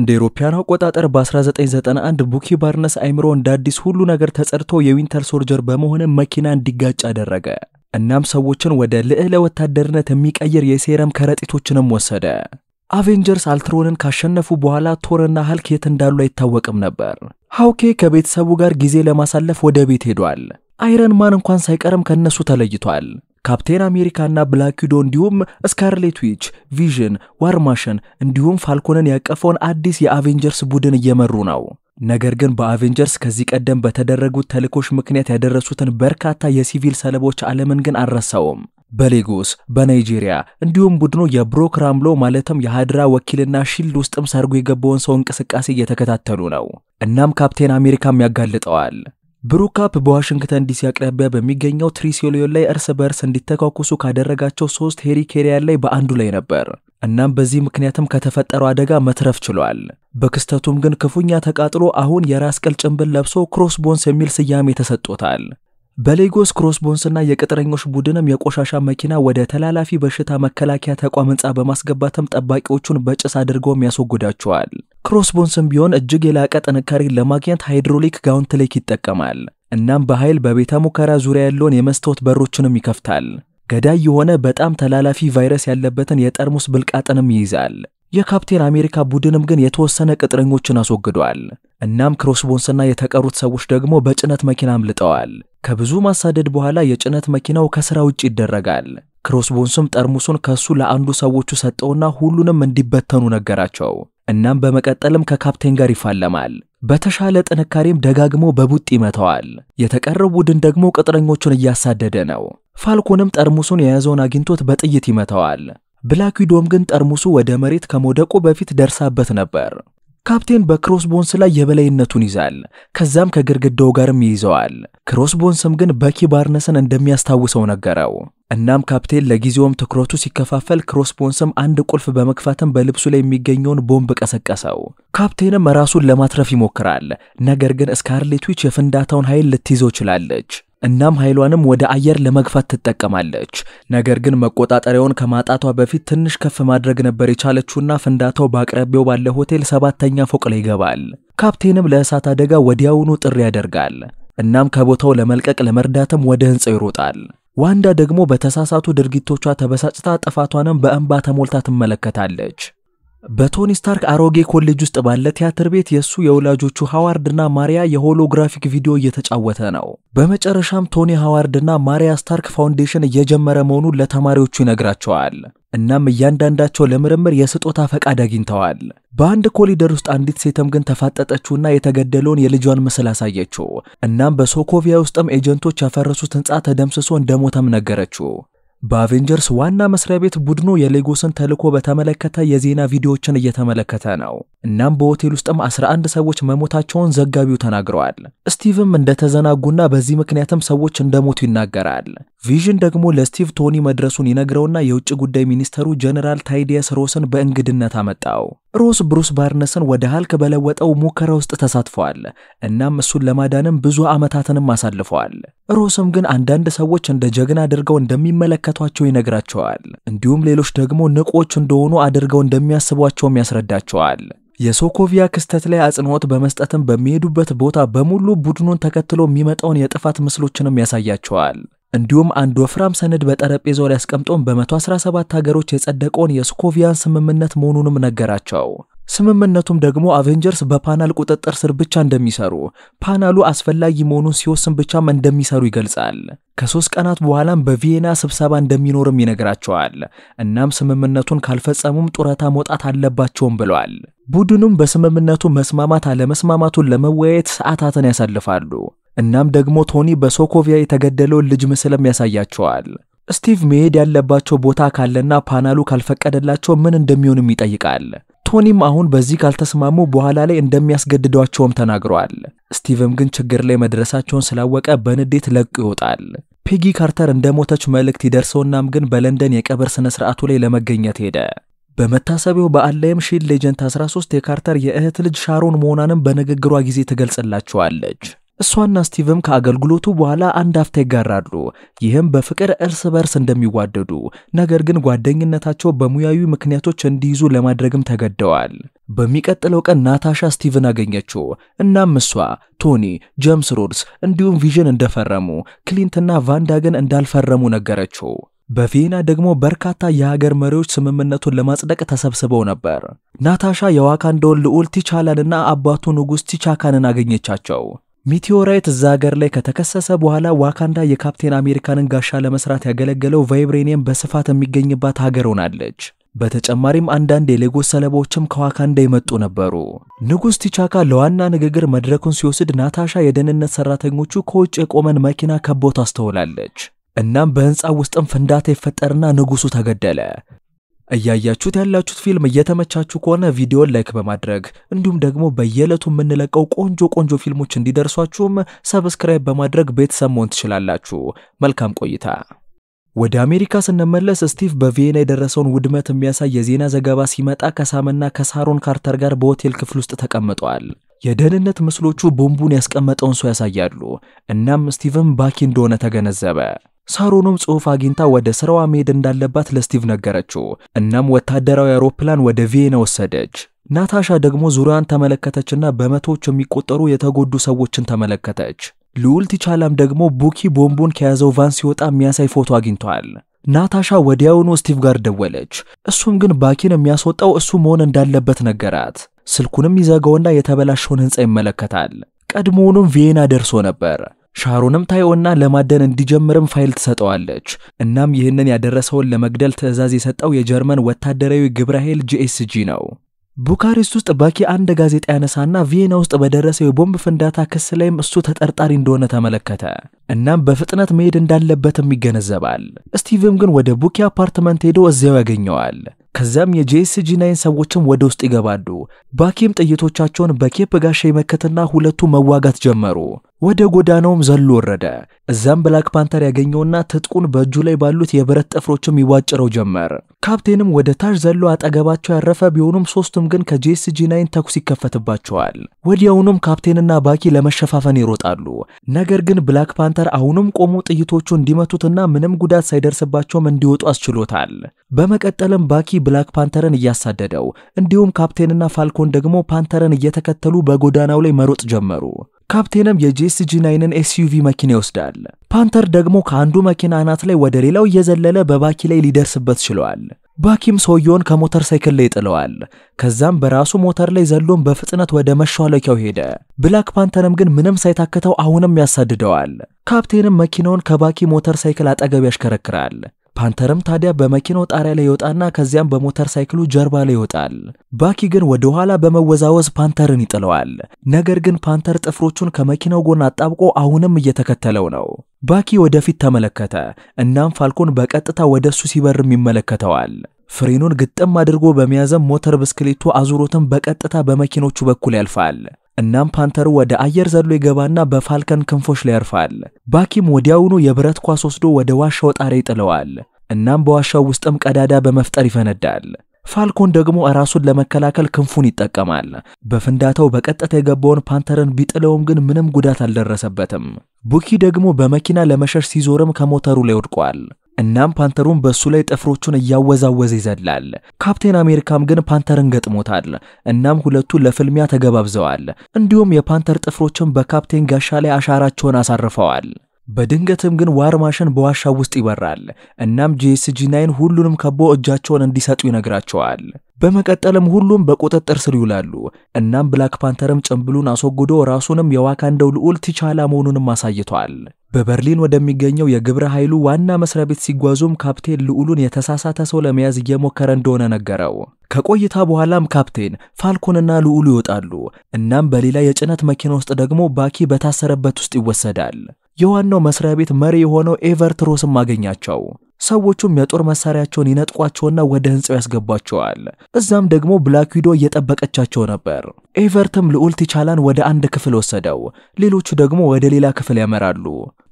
እንደ ኢሮፓያን አቆጣጠር በ1991 ቡኪ ባርነስ አይምሮ እንደ አዲስ ሁሉ ነገር ተጸድቶ የዊንተር ሶልጀር በመሆን መኪና እንዲጋጭ አደረገ። እናም ሰዎችን ወደ ልዕለ ወታደርነት የሚቀይር የሴረም ከረጢቶችንም ወሰደ። አቬንጀርስ አልትሮንን ካሸነፉ በኋላ ቶርና ሀልክ የት እንዳሉ አይታወቅም ነበር። ሀውኬ ከቤተሰቡ ጋር ጊዜ ለማሳለፍ ወደ ቤት ሄዷል። አይረን ማን እንኳን ሳይቀርም ከነሱ ተለይቷል። ካፕቴን አሜሪካና ብላክ እንዲሁም ስካርሌት ዊች፣ ቪዥን፣ ዋርማሽን እንዲሁም ፋልኮንን ያቀፈውን አዲስ የአቬንጀርስ ቡድን እየመሩ ነው። ነገር ግን በአቬንጀርስ ከዚህ ቀደም በተደረጉት ተልኮች ምክንያት ያደረሱትን በርካታ የሲቪል ሰለቦች ዓለምን ግን አልረሳውም። በሌጎስ በናይጄሪያ እንዲሁም ቡድኑ የብሮክ ራምሎ ማለትም የሃድራ ወኪልና ሺልድ ውስጥም ሰርጎ የገባውን ሰው እንቅስቃሴ እየተከታተሉ ነው። እናም ካፕቴን አሜሪካም ያጋልጠዋል። ብሩካፕ በዋሽንግተን ዲሲ አቅራቢያ በሚገኘው ትሪሲሊዮን ላይ እርስ በርስ እንዲተኳኩሱ ካደረጋቸው ሶስት ሄሪኬሪያን ላይ በአንዱ ላይ ነበር። እናም በዚህ ምክንያትም ከተፈጠረው አደጋ መትረፍ ችሏል። በክስተቱም ግን ክፉኛ ተቃጥሎ አሁን የራስ ቅል ጭንብል ለብሶ ክሮስቦንስ የሚል ስያሜ ተሰጥቶታል። በሌጎስ ክሮስቦንስና የቅጥረኞች ቡድንም የቆሻሻ መኪና ወደ ተላላፊ በሽታ መከላከያ ተቋም ህንፃ በማስገባትም ጠባቂዎቹን በጭስ አድርገውም ያስወግዳቸዋል። ክሮስቦንስም ቢሆን እጅግ የላቀ ጥንካሬን ለማግኘት ሃይድሮሊክ ጋውንትሌክ ይጠቀማል። እናም በኃይል በቤተ ሙከራ ዙሪያ ያለውን የመስታወት በሮችንም ይከፍታል። ገዳይ የሆነ በጣም ተላላፊ ቫይረስ ያለበትን የጠርሙስ ብልቃጥንም ይይዛል። የካፕቴን አሜሪካ ቡድንም ግን የተወሰነ ቅጥረኞችን አስወግዷል። እናም ክሮስቦንስና የተቀሩት ሰዎች ደግሞ በጭነት መኪና አምልጠዋል። ከብዙ ማሳደድ በኋላ የጭነት መኪናው ከስራ ውጭ ይደረጋል። ክሮስቦንስም ጠርሙሱን ከሱ ለአንዱ ሰዎቹ ሰጠውና ሁሉንም እንዲበተኑ ነገራቸው። እናም በመቀጠልም ከካፕቴን ጋር ይፋለማል። በተሻለ ጥንካሬም ደጋግሞ በቡጥ ይመተዋል። የተቀረው ቡድን ደግሞ ቅጥረኞቹን እያሳደደ ነው። ፋልኮንም ጠርሙሱን የያዘውን አግኝቶት በጥይት ይመተዋል። ብላክ ዊዶም ግን ጠርሙሱ ወደ መሬት ከመውደቁ በፊት ደርሳበት ነበር። ካፕቴን በክሮስ ቦንስ ላይ የበላይነቱን ይዛል። ከዛም ከግድግዳው ጋርም ይይዘዋል። ክሮስ ቦንስም ግን በኪ ባርነስን እንደሚያስታውሰው ነገረው። እናም ካፕቴን ለጊዜውም ትኩረቱ ሲከፋፈል፣ ክሮስ ቦንስም አንድ ቁልፍ በመክፋትም በልብሱ ላይ የሚገኘውን ቦምብ ቀሰቀሰው። ካፕቴንም ራሱን ለማትረፍ ይሞክራል። ነገር ግን ስካርሌት ዊች የፍንዳታውን ኃይል ልትይዘው ችላለች። እናም ኃይሏንም ወደ አየር ለመግፋት ትጠቀማለች። ነገር ግን መቆጣጠሪያውን ከማጣቷ በፊት ትንሽ ከፍ ማድረግ ነበር የቻለችውና ፍንዳታው በአቅራቢያው ባለ ሆቴል ሰባተኛ ፎቅ ላይ ይገባል። ካፕቴንም ለእሳት አደጋ ወዲያውኑ ጥሪ ያደርጋል። እናም ከቦታው ለመልቀቅ ለመርዳትም ወደ ህንፃው ይሮጣል። ዋንዳ ደግሞ በተሳሳቱ ድርጊቶቿ ተበሳጭታ ጥፋቷንም በእንባ ተሞልታ ትመለከታለች። በቶኒ ስታርክ አሮጌ ኮሌጅ ውስጥ ባለ ቲያትር ቤት የእሱ የወላጆቹ ሃዋርድና ማሪያ የሆሎግራፊክ ቪዲዮ እየተጫወተ ነው። በመጨረሻም ቶኒ ሃዋርድና ማሪያ ስታርክ ፋውንዴሽን እየጀመረ መሆኑን ለተማሪዎቹ ይነግራቸዋል። እናም እያንዳንዳቸው ለምርምር የስጦታ ፈቃድ አግኝተዋል። በአንድ ኮሊደር ውስጥ አንዲት ሴትም ግን ተፋጠጠችውና የተገደለውን የልጇን ምስል አሳየችው። እናም በሶኮቪያ ውስጥም ኤጀንቶች ያፈረሱት ህንፃ ተደምስሶ እንደሞተም ነገረችው። በአቬንጀርስ ዋና መስሪያ ቤት ቡድኑ የሌጎስን ተልዕኮ በተመለከተ የዜና ቪዲዮዎችን እየተመለከተ ነው። እናም በሆቴል ውስጥም 11 ሰዎች መሞታቸውን ዘጋቢው ተናግረዋል። ስቲቭም እንደተዘናጉና በዚህ ምክንያትም ሰዎች እንደሞቱ ይናገራል። ቪዥን ደግሞ ለስቲቭ ቶኒ መድረሱን ይነግረውና የውጭ ጉዳይ ሚኒስተሩ ጀነራል ታይዲየስ ሮስን በእንግድነት አመጣው። ሮስ ብሩስ ባርነስን ወደ ሀልክ በለወጠው ሙከራ ውስጥ ተሳትፈዋል። እናም እሱን ለማዳንም ብዙ ዓመታትንም አሳልፈዋል። ሮስም ግን አንዳንድ ሰዎች እንደ ጀግና አድርገው እንደሚመለከቷቸው ይነግራቸዋል። እንዲሁም ሌሎች ደግሞ ንቆች እንደሆኑ አድርገው እንደሚያስቧቸውም ያስረዳቸዋል። የሶኮቪያ ክስተት ላይ አጽንኦት በመስጠትም በሚሄዱበት ቦታ በሙሉ ቡድኑን ተከትሎ የሚመጣውን የጥፋት ምስሎችንም ያሳያቸዋል። እንዲሁም አንድ ወፍራም ሰነድ በጠረጴዛው ላይ አስቀምጦም በ117 ሀገሮች የጸደቀውን የስኮቪያን ስምምነት መሆኑንም ነገራቸው። ስምምነቱም ደግሞ አቬንጀርስ በፓናል ቁጥጥር ስር ብቻ እንደሚሰሩ ፓናሉ አስፈላጊ መሆኑን ሲወስን ብቻም እንደሚሰሩ ይገልጻል። ከሶስት ቀናት በኋላም በቪየና ስብሰባ እንደሚኖርም ይነግራቸዋል። እናም ስምምነቱን ካልፈጸሙም ጡረታ መውጣት አለባቸውም ብለዋል። ቡድኑም በስምምነቱ መስማማት አለመስማማቱን ለመወያየት ሰዓታትን ያሳልፋሉ። እናም ደግሞ ቶኒ በሶኮቪያ የተገደለውን ልጅ ምስልም ያሳያቸዋል። ስቲቭ መሄድ ያለባቸው ቦታ ካለና ፓናሉ ካልፈቀደላቸው ምን እንደሚሆንም ይጠይቃል። ቶኒም አሁን በዚህ ካልተስማሙ በኋላ ላይ እንደሚያስገድዷቸውም ተናግረዋል። ስቲቭም ግን ችግር ላይ መድረሳቸውን ስላወቀ በንዴት ለቁ ይወጣል። ፔጊ ካርተር እንደሞተች መልእክት ይደርሰውናም ግን በለንደን የቀብር ስነ ስርዓቱ ላይ ለመገኘት ሄደ። በመታሰቢያው በዓል ላይም ሺልድ ኤጀንት 13 የካርተር የእህት ልጅ ሻሮን መሆኗንም በንግግሯ ጊዜ ትገልጽላቸዋለች። እሷና ስቲቭም ከአገልግሎቱ በኋላ አንድ አፍታ ይጋራሉ። ይህም በፍቅር እርስ በርስ እንደሚዋደዱ ነገር ግን ጓደኝነታቸው በሙያዊ ምክንያቶች እንዲይዙ ለማድረግም ተገደዋል። በሚቀጥለው ቀን ናታሻ ስቲቭን አገኘችው። እናም እሷ ቶኒ፣ ጀምስ ሮድስ እንዲሁም ቪዥን እንደፈረሙ ክሊንትና ቫንዳ ግን እንዳልፈረሙ ነገረችው። በቪየና ደግሞ በርካታ የሀገር መሪዎች ስምምነቱን ለማጽደቅ ተሰብስበው ነበር። ናታሻ የዋካንዶን ልዑል ቲቻላንና አባቱ ንጉሥ ቲቻካንን አገኘቻቸው። ሚቴዎራይት እዛ ሀገር ላይ ከተከሰሰ በኋላ ዋካንዳ የካፕቴን አሜሪካንን ጋሻ ለመስራት ያገለገለው ቫይብሬኒየም በስፋት የሚገኝባት ሀገር ሆናለች። በተጨማሪም አንዳንድ የሌጎስ ሰለባዎችም ከዋካንዳ የመጡ ነበሩ። ንጉሥ ቲቻካ ለዋና ንግግር መድረኩን ሲወስድ ናታሻ የደህንነት ሰራተኞቹ ከውጭ የቆመን መኪና ከቦ ታስተውላለች። እናም በሕንፃ ውስጥም ፍንዳታ ይፈጠርና ንጉሱ ተገደለ። እያያችሁት ያላችሁት ፊልም እየተመቻችሁ ከሆነ ቪዲዮን ላይክ በማድረግ እንዲሁም ደግሞ በየዕለቱ የምንለቀው ቆንጆ ቆንጆ ፊልሞች እንዲደርሷችሁም ሰብስክራይብ በማድረግ ቤተሰብ መሆን ትችላላችሁ። መልካም ቆይታ። ወደ አሜሪካ ስንመለስ ስቲቭ በቪየና የደረሰውን ውድመት የሚያሳይ የዜና ዘገባ ሲመጣ ከሳምና ከሳሮን ካርተር ጋር በሆቴል ክፍል ውስጥ ተቀምጠዋል። የደህንነት ምስሎቹ ቦምቡን ያስቀመጠውን ሰው ያሳያሉ። እናም ስቲቭም ባኪ እንደሆነ ተገነዘበ። ሳሮንም ጽሑፍ አግኝታ ወደ ስራዋ መሄድ እንዳለባት ለስቲቭ ነገረችው። እናም ወታደራዊ አውሮፕላን ወደ ቪየና ወሰደች። ናታሻ ደግሞ ዙሪያዋን ተመለከተችና በመቶዎች የሚቆጠሩ የተጎዱ ሰዎችን ተመለከተች። ልዑል ቻላም ደግሞ ቡኪ ቦምቡን ከያዘው ቫን ሲወጣ የሚያሳይ ፎቶ አግኝቷል። ናታሻ ወዲያውኑ ስቲቭ ጋር ደወለች። እሱም ግን ባኪን የሚያስወጣው እሱ መሆን እንዳለበት ነገራት። ስልኩንም ይዘጋውና የተበላሸውን ህንፃ ይመለከታል። ቀድሞውኑም ቪየና ደርሶ ነበር። ሻሮንም ታየውና ለማደን እንዲጀምርም ፋይል ትሰጠዋለች። እናም ይህንን ያደረሰውን ለመግደል ትዕዛዝ የሰጠው የጀርመን ወታደራዊ ግብረ ኃይል ጂኤስጂ ነው። ቡካሬስት ውስጥ ባኪ አንድ ጋዜጣ ያነሳና ቪየና ውስጥ በደረሰው የቦምብ ፍንዳታ ክስ ላይም እሱ ተጠርጣሪ እንደሆነ ተመለከተ። እናም በፍጥነት መሄድ እንዳለበትም ይገነዘባል። ስቲቭም ግን ወደ ቡኪ አፓርትመንት ሄዶ እዚያው ያገኘዋል። ከዚያም የጄስጂ ናይን ሰዎችም ወደ ውስጥ ይገባሉ። ባኪም ጥይቶቻቸውን በኬፕ ጋሻ ይመከትና ሁለቱ መዋጋት ጀመሩ። ወደ ጎዳናውም ዘሎ ወረደ። እዛም ብላክ ፓንተር ያገኘውና ትጥቁን በእጁ ላይ ባሉት የብረት ጥፍሮችም ይቧጭረው ጀመር። ካፕቴንም ወደ ታች ዘሎ አጠገባቸው ያረፈ ቢሆኑም ሶስቱም ግን ከጄስጂ ናይን ተኩስ ይከፈትባቸዋል። ወዲያውኑም ካፕቴንና ባኪ ለመሸፋፈን ይሮጣሉ። ነገር ግን ብላክ ፓንተር አሁንም ቆሞ ጥይቶቹ እንዲመቱትና ምንም ጉዳት ሳይደርስባቸውም እንዲወጡ አስችሎታል። በመቀጠልም ባኪ ብላክ ፓንተርን እያሳደደው እንዲሁም ካፕቴንና ፋልኮን ደግሞ ፓንተርን እየተከተሉ በጎዳናው ላይ መሮጥ ጀመሩ። ካፕቴንም የጄስጂ ናይንን ኤስዩቪ መኪና ይወስዳል። ፓንተር ደግሞ ከአንዱ መኪና አናት ላይ ወደ ሌላው እየዘለለ በባኪ ላይ ሊደርስበት ችሏል። ባኪም ሰውየውን ከሞተር ሳይክል ላይ ጥለዋል። ከዛም በራሱ ሞተር ላይ ዘሎም በፍጥነት ወደ መሿለኪያው ሄደ። ብላክ ፓንተርም ግን ምንም ሳይታክተው አሁንም ያሳድደዋል። ካፕቴንም መኪናውን ከባኪ ሞተር ሳይክል አጠገብ ያሽከረክራል። ፓንተርም ታዲያ በመኪናው ጣሪያ ላይ ይወጣና ከዚያም በሞተር ሳይክሉ ጀርባ ላይ ይወጣል። ባኪ ግን ወደ ኋላ በመወዛወዝ ፓንተርን ይጥለዋል። ነገር ግን ፓንተር ጥፍሮቹን ከመኪናው ጎን አጣብቆ አሁንም እየተከተለው ነው። ባኪ ወደፊት ተመለከተ። እናም ፋልኮን በቀጥታ ወደ እሱ ሲበርም ይመለከተዋል። ፍሬኑን ግጥም አድርጎ በመያዘም ሞተር ብስክሌቱ አዙሮትም በቀጥታ በመኪኖቹ በኩል ያልፋል። እናም ፓንተሩ ወደ አየር ዘሎ ይገባና በፋልከን ክንፎች ላይ ያርፋል። ባኪም ወዲያውኑ የብረት ኳስ ወስዶ ወደ ዋሻው ጣሪያ ይጥለዋል። እናም በዋሻው ውስጥም ቀዳዳ በመፍጠር ይፈነዳል። ፋልኮን ደግሞ ራሱን ለመከላከል ክንፉን ይጠቀማል። በፍንዳታው በቀጥታ የገባውን ፓንተርን ቢጥለውም ግን ምንም ጉዳት አልደረሰበትም። ቡኪ ደግሞ በመኪና ለመሸሽ ሲዞርም ከሞተሩ ላይ ወድቋል። እናም ፓንተሩን በእሱ ላይ ጥፍሮቹን እያወዛወዘ ይዘላል። ካፕቴን አሜሪካም ግን ፓንተርን ገጥሞታል። እናም ሁለቱ ለፍልሚያ ተገባብዘዋል። እንዲሁም የፓንተር ጥፍሮችን በካፕቴን ጋሻ ላይ አሻራቸውን አሳርፈዋል። በድንገትም ግን ዋር ማሽን በዋሻው ውስጥ ይበራል። እናም ጂኤስጂ ናይን ሁሉንም ከቦ እጃቸውን እንዲሰጡ ይነግራቸዋል። በመቀጠልም ሁሉም በቁጥጥር ስር ይውላሉ። እናም ብላክ ፓንተርም ጭምብሉን አስወግዶ ራሱንም የዋካንደው ልዑል ቲቻላ መሆኑንም አሳይቷል። በበርሊን ወደሚገኘው የግብረ ኃይሉ ዋና መስሪያ ቤት ሲጓዙም ካፕቴን ልዑሉን የተሳሳተ ሰው ለመያዝ እየሞከረ እንደሆነ ነገረው። ከቆይታ በኋላም ካፕቴን ፋልኮንና ልዑሉ ይወጣሉ። እናም በሌላ የጭነት መኪና ውስጥ ደግሞ ባኪ በታሰረበት ውስጥ ይወሰዳል። የዋናው መስሪያ ቤት መሪ የሆነው ኤቨርት ሮስም አገኛቸው። ሰዎቹም የጦር መሳሪያቸውን ይነጥቋቸውና ወደ ህንፃው ያስገቧቸዋል። እዛም ደግሞ ብላክ ዊዶ እየጠበቀቻቸው ነበር። ኤቨርትም ልዑል ቲቻላን ወደ አንድ ክፍል ወሰደው፣ ሌሎቹ ደግሞ ወደ ሌላ ክፍል ያመራሉ።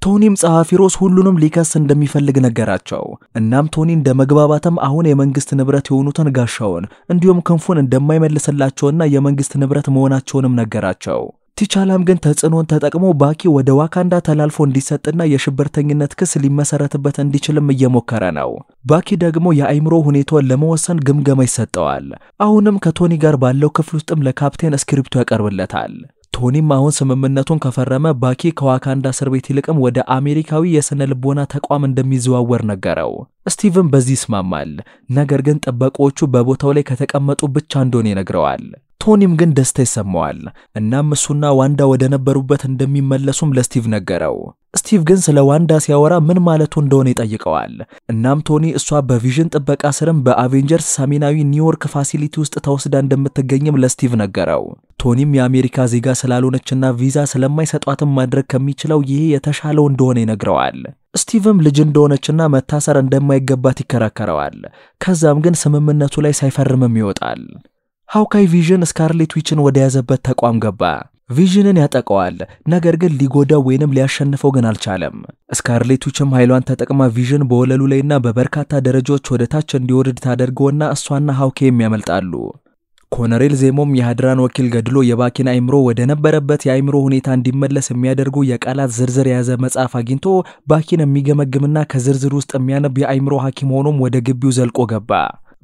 ቶኒም ጸሐፊ ሮስ ሁሉንም ሊከስ እንደሚፈልግ ነገራቸው። እናም ቶኒ እንደ መግባባትም አሁን የመንግስት ንብረት የሆኑትን ጋሻውን እንዲሁም ክንፉን እንደማይመልስላቸውና የመንግስት ንብረት መሆናቸውንም ነገራቸው። ቲቻላም ግን ተጽዕኖን ተጠቅሞ ባኪ ወደ ዋካንዳ ተላልፎ እንዲሰጥና የሽብርተኝነት ክስ ሊመሰረትበት እንዲችልም እየሞከረ ነው። ባኪ ደግሞ የአይምሮ ሁኔታውን ለመወሰን ግምገማ ይሰጠዋል። አሁንም ከቶኒ ጋር ባለው ክፍል ውስጥም ለካፕቴን እስክሪፕቱ ያቀርብለታል። ቶኒም አሁን ስምምነቱን ከፈረመ ባኪ ከዋካንዳ እስር ቤት ይልቅም ወደ አሜሪካዊ የሥነ ልቦና ተቋም እንደሚዘዋወር ነገረው። ስቲቭን በዚህ ይስማማል። ነገር ግን ጥበቃዎቹ በቦታው ላይ ከተቀመጡ ብቻ እንደሆነ ይነግረዋል። ቶኒም ግን ደስታ ይሰማዋል። እናም እሱና ዋንዳ ወደ ነበሩበት እንደሚመለሱም ለስቲቭ ነገረው። ስቲቭ ግን ስለ ዋንዳ ሲያወራ ምን ማለቱ እንደሆነ ይጠይቀዋል። እናም ቶኒ እሷ በቪዥን ጥበቃ ስርም በአቬንጀርስ ሰሜናዊ ኒውዮርክ ፋሲሊቲ ውስጥ ተወስዳ እንደምትገኝም ለስቲቭ ነገረው። ቶኒም የአሜሪካ ዜጋ ስላልሆነችና ቪዛ ስለማይሰጧትም ማድረግ ከሚችለው ይሄ የተሻለው እንደሆነ ይነግረዋል። ስቲቭም ልጅ እንደሆነችና መታሰር እንደማይገባት ይከራከረዋል። ከዛም ግን ስምምነቱ ላይ ሳይፈርምም ይወጣል። ሀውካይ ቪዥን ስካርሌት ዊችን ወደያዘበት ተቋም ገባ። ቪዥንን ያጠቀዋል፣ ነገር ግን ሊጎዳው ወይንም ሊያሸንፈው ግን አልቻለም። ስካርሌት ዊችም ኃይሏን ተጠቅማ ቪዥን በወለሉ ላይና በበርካታ ደረጃዎች ወደ ታች እንዲወርድ ታደርገውና እሷና ሀውኬም ያመልጣሉ። ኮነሬል ዜሞም የሀድራን ወኪል ገድሎ የባኪን አይምሮ ወደ ነበረበት የአይምሮ ሁኔታ እንዲመለስ የሚያደርጉ የቃላት ዝርዝር የያዘ መጽሐፍ አግኝቶ ባኪን የሚገመግምና ከዝርዝር ውስጥ የሚያነብ የአይምሮ ሐኪም ሆኖም ወደ ግቢው ዘልቆ ገባ።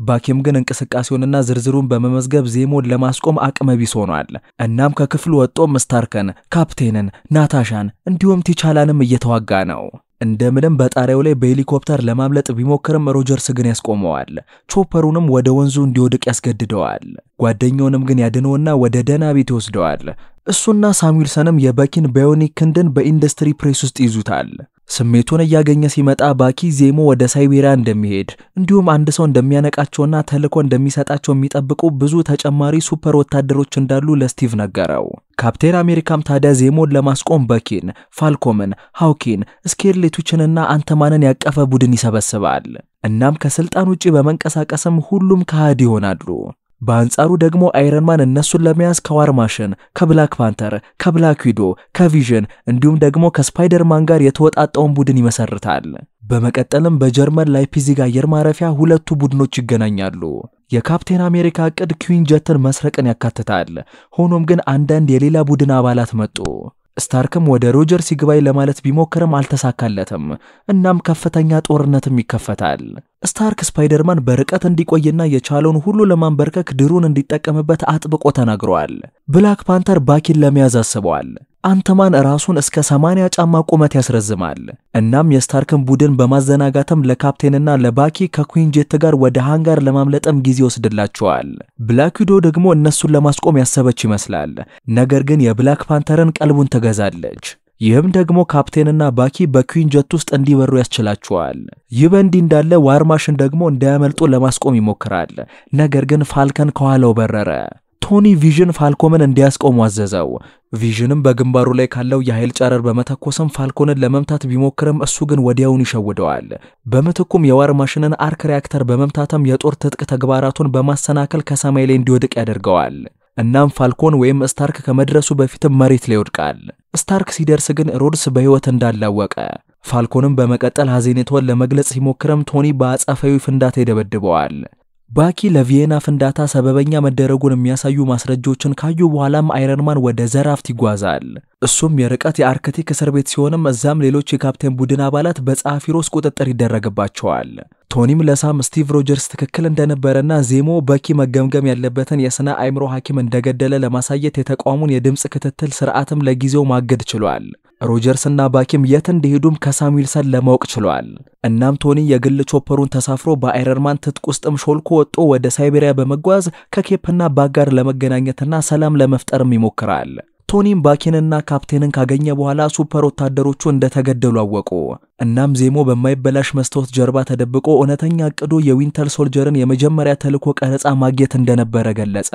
ባኪም ግን እንቅስቃሴውንና ዝርዝሩን በመመዝገብ ዜሞን ለማስቆም አቅመ ቢስ ሆኗል። እናም ከክፍሉ ወጦ ምስታርከን፣ ካፕቴንን፣ ናታሻን እንዲሁም ቲቻላንም እየተዋጋ ነው። እንደምንም በጣሪያው ላይ በሄሊኮፕተር ለማምለጥ ቢሞክርም ሮጀርስ ግን ያስቆመዋል። ቾፐሩንም ወደ ወንዙ እንዲወድቅ ያስገድደዋል። ጓደኛውንም ግን ያድነውና ወደ ደህና ቤት ይወስደዋል። እሱና ሳሙኤልሰንም የበኪን ባዮኒክ ክንድን በኢንዱስትሪ ፕሬስ ውስጥ ይዙታል። ስሜቱን እያገኘ ሲመጣ ባኪ ዜሞ ወደ ሳይቤሪያ እንደሚሄድ እንዲሁም አንድ ሰው እንደሚያነቃቸውና ተልኮ እንደሚሰጣቸው የሚጠብቁ ብዙ ተጨማሪ ሱፐር ወታደሮች እንዳሉ ለስቲቭ ነገረው። ካፕቴን አሜሪካም ታዲያ ዜሞን ለማስቆም በኪን፣ ፋልኮምን፣ ሃውኪን፣ ስኬርሌቶችንና አንተማንን ያቀፈ ቡድን ይሰበስባል። እናም ከስልጣን ውጪ በመንቀሳቀስም ሁሉም ካህድ ይሆናሉ። በአንጻሩ ደግሞ አይረንማን እነሱን ለመያዝ ከዋርማሽን፣ ከብላክ ፓንተር፣ ከብላክ ዊዶ፣ ከቪዥን እንዲሁም ደግሞ ከስፓይደርማን ጋር የተወጣጣውን ቡድን ይመሰርታል። በመቀጠልም በጀርመን ላይፕዚግ አየር ማረፊያ ሁለቱ ቡድኖች ይገናኛሉ። የካፕቴን አሜሪካ እቅድ ኩዊን ጀትን መስረቅን ያካትታል። ሆኖም ግን አንዳንድ የሌላ ቡድን አባላት መጡ። ስታርክም ወደ ሮጀር ሲግባይ ለማለት ቢሞክርም አልተሳካለትም። እናም ከፍተኛ ጦርነትም ይከፈታል። ስታርክ ስፓይደርማን በርቀት እንዲቆይና የቻለውን ሁሉ ለማንበርከክ ድሩን እንዲጠቀምበት አጥብቆ ተናግረዋል። ብላክ ፓንተር ባኪን ለመያዝ አስበዋል። አንተማን ራሱን እስከ 80 ጫማ ቁመት ያስረዝማል። እናም የስታርክን ቡድን በማዘናጋትም ለካፕቴንና ለባኪ ከኩዊን ጄት ጋር ወደ ሃንጋር ለማምለጥም ጊዜ ይወስድላቸዋል። ብላክ ዊዶ ደግሞ እነሱን ለማስቆም ያሰበች ይመስላል። ነገር ግን የብላክ ፓንተርን ቀልቡን ትገዛለች። ይህም ደግሞ ካፕቴንና ባኪ በኩዊን ጀት ውስጥ እንዲበሩ ያስችላቸዋል። ይህ በእንዲህ እንዳለ ዋርማሽን ደግሞ እንዳያመልጡ ለማስቆም ይሞክራል። ነገር ግን ፋልከን ከኋላው በረረ። ቶኒ ቪዥን ፋልኮምን እንዲያስቆሙ አዘዘው። ቪዥንም በግንባሩ ላይ ካለው የኃይል ጨረር በመተኮስም ፋልኮንን ለመምታት ቢሞክርም እሱ ግን ወዲያውን ይሸውደዋል። በምትኩም የዋር ማሽንን አርክ ሪያክተር በመምታትም የጦር ትጥቅ ተግባራቱን በማሰናከል ከሰማይ ላይ እንዲወድቅ ያደርገዋል። እናም ፋልኮን ወይም ስታርክ ከመድረሱ በፊትም መሬት ላይ ይወድቃል። ስታርክ ሲደርስ ግን ሮድስ በሕይወት እንዳላወቀ ፋልኮንም በመቀጠል ሐዘኔቷን ለመግለጽ ሲሞክረም ቶኒ በአጸፋዊ ፍንዳታ ይደበድበዋል። ባኪ ለቪየና ፍንዳታ ሰበበኛ መደረጉን የሚያሳዩ ማስረጃዎችን ካዩ በኋላም አይረንማን ወደ ዘራፍት ይጓዛል። እሱም የርቀት የአርክቲክ እስር ቤት ሲሆንም እዛም ሌሎች የካፕቴን ቡድን አባላት በጸሐፊሮስ ቁጥጥር ይደረግባቸዋል። ቶኒም ለሳም ስቲቭ ሮጀርስ ትክክል እንደነበረና ዜሞ በኪ መገምገም ያለበትን የስነ አእምሮ ሐኪም እንደገደለ ለማሳየት የተቋሙን የድምፅ ክትትል ስርዓትም ለጊዜው ማገድ ችሏል። ሮጀርስና ባኪም የት እንደሄዱም ከሳሙኤልሰን ለማወቅ ችለዋል። እናም ቶኒ የግል ቾፐሩን ተሳፍሮ በአይረንማን ትጥቅ ውስጥም ሾልኮ ወጦ ወደ ሳይቤሪያ በመጓዝ ከኬፕና ባክ ጋር ለመገናኘትና ሰላም ለመፍጠርም ይሞክራል። ቶኒም ባኪንና ካፕቴንን ካገኘ በኋላ ሱፐር ወታደሮቹ እንደተገደሉ አወቁ። እናም ዜሞ በማይበላሽ መስታወት ጀርባ ተደብቆ እውነተኛ እቅዱ የዊንተር ሶልጀርን የመጀመሪያ ተልዕኮ ቀረጻ ማግኘት እንደነበረ ገለጸ።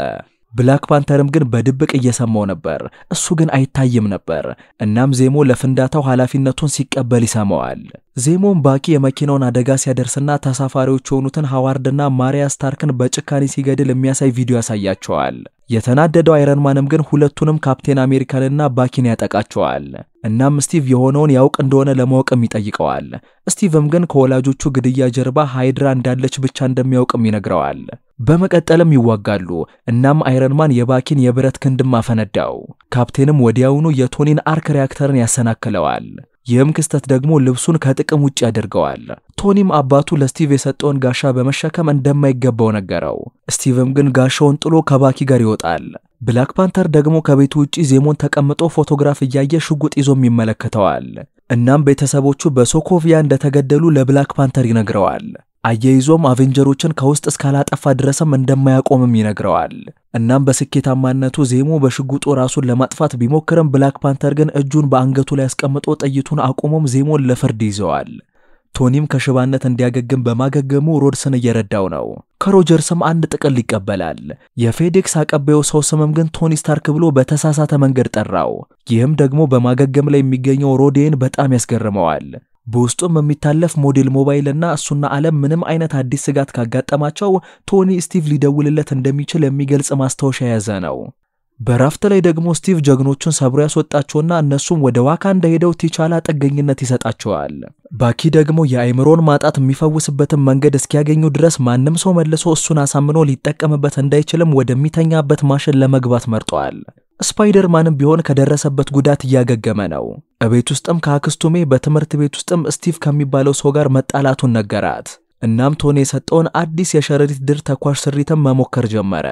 ብላክ ፓንተርም ግን በድብቅ እየሰማው ነበር። እሱ ግን አይታይም ነበር። እናም ዜሞ ለፍንዳታው ኃላፊነቱን ሲቀበል ይሰማዋል። ዜሞም ባኪ የመኪናውን አደጋ ሲያደርስና ተሳፋሪዎች የሆኑትን ሃዋርድና ማሪያ ስታርክን በጭካኔ ሲገድል የሚያሳይ ቪዲዮ ያሳያቸዋል። የተናደደው ማንም ግን ሁለቱንም ካፕቴን አሜሪካንና ባኪን ያጠቃቸዋል። እናም ስቲቭ የሆነውን ያውቅ እንደሆነ ለማወቅም ይጠይቀዋል። ስቲቭም ግን ከወላጆቹ ግድያ ጀርባ ሃይድራ እንዳለች ብቻ እንደሚያውቅም ይነግረዋል። በመቀጠልም ይዋጋሉ። እናም አይረንማን የባኪን የብረት ክንድም አፈነዳው። ካፕቴንም ወዲያውኑ የቶኒን አርክ ሪያክተርን ያሰናክለዋል። ይህም ክስተት ደግሞ ልብሱን ከጥቅም ውጭ ያደርገዋል። ቶኒም አባቱ ለስቲቭ የሰጠውን ጋሻ በመሸከም እንደማይገባው ነገረው። ስቲቭም ግን ጋሻውን ጥሎ ከባኪ ጋር ይወጣል። ብላክ ፓንተር ደግሞ ከቤቱ ውጪ ዜሞን ተቀምጦ ፎቶግራፍ እያየ ሽጉጥ ይዞም ይመለከተዋል። እናም ቤተሰቦቹ በሶኮቪያ እንደተገደሉ ለብላክ ፓንተር ይነግረዋል። አያይዞም አቬንጀሮችን ከውስጥ እስካላጠፋ ድረስም እንደማያቆምም ይነግረዋል። እናም በስኬታማነቱ ዜሞ በሽጉጡ ራሱን ለማጥፋት ቢሞክርም ብላክ ፓንተር ግን እጁን በአንገቱ ላይ አስቀምጦ ጥይቱን አቁሞም ዜሞን ለፍርድ ይዘዋል። ቶኒም ከሽባነት እንዲያገግም በማገገሙ ሮድስን እየረዳው ነው። ከሮጀርስም አንድ ጥቅል ይቀበላል። የፌዴክስ አቀባዩ ሰው ስምም ግን ቶኒ ስታርክ ብሎ በተሳሳተ መንገድ ጠራው። ይህም ደግሞ በማገገም ላይ የሚገኘው ሮዴን በጣም ያስገርመዋል። በውስጡም የሚታለፍ ሞዴል ሞባይል እና እሱና ዓለም ምንም አይነት አዲስ ስጋት ካጋጠማቸው ቶኒ ስቲቭ ሊደውልለት እንደሚችል የሚገልጽ ማስታወሻ የያዘ ነው። በረፍት ላይ ደግሞ ስቲቭ ጀግኖቹን ሰብሮ ያስወጣቸውና እነሱም ወደ ዋካ እንደሄደው ቲቻላ ጥገኝነት ይሰጣቸዋል። ባኪ ደግሞ የአይምሮን ማጣት የሚፈውስበትን መንገድ እስኪያገኙ ድረስ ማንም ሰው መልሶ እሱን አሳምኖ ሊጠቀምበት እንዳይችልም ወደሚተኛበት ማሽን ለመግባት መርጠዋል። ስፓይደርማንም ቢሆን ከደረሰበት ጉዳት እያገገመ ነው። እቤት ውስጥም ከአክስቱሜ በትምህርት ቤት ውስጥም ስቲቭ ከሚባለው ሰው ጋር መጣላቱን ነገራት። እናም ቶኒ የሰጠውን አዲስ የሸረሪት ድር ተኳሽ ስሪትም መሞከር ጀመረ።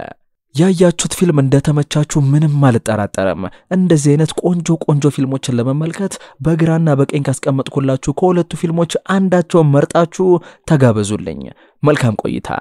ያያችሁት ፊልም እንደተመቻችሁ ምንም አልጠራጠርም። እንደዚህ አይነት ቆንጆ ቆንጆ ፊልሞችን ለመመልከት በግራና በቀኝ ካስቀመጥኩላችሁ ከሁለቱ ፊልሞች አንዳቸውን መርጣችሁ ተጋበዙልኝ። መልካም ቆይታ።